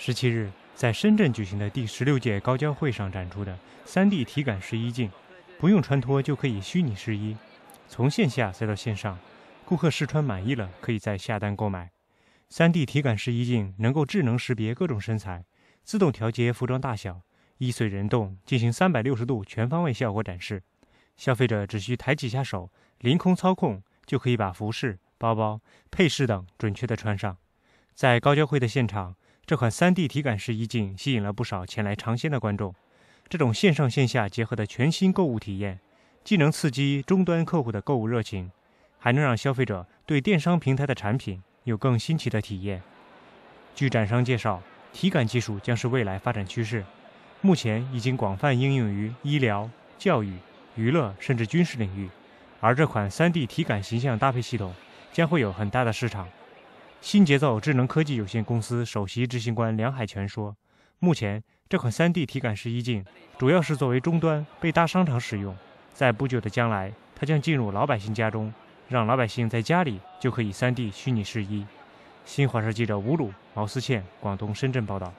十七日，在深圳举行的第十六届高交会上展出的三 D 体感试衣镜，不用穿脱就可以虚拟试衣。从线下再到线上，顾客试穿满意了，可以再下单购买。三 D 体感试衣镜能够智能识别各种身材，自动调节服装大小，衣随人动，进行三百六十度全方位效果展示。消费者只需抬起下手，凌空操控，就可以把服饰、包包、配饰等准确的穿上。在高交会的现场。这款 3D 体感式衣镜吸引了不少前来尝鲜的观众。这种线上线下结合的全新购物体验，既能刺激终端客户的购物热情，还能让消费者对电商平台的产品有更新奇的体验。据展商介绍，体感技术将是未来发展趋势，目前已经广泛应用于医疗、教育、娱乐甚至军事领域。而这款 3D 体感形象搭配系统将会有很大的市场。新节奏智能科技有限公司首席执行官梁海泉说：“目前这款 3D 体感试衣镜主要是作为终端被大商场使用，在不久的将来，它将进入老百姓家中，让老百姓在家里就可以 3D 虚拟试衣。”新华社记者吴鲁、毛思倩，广东深圳报道。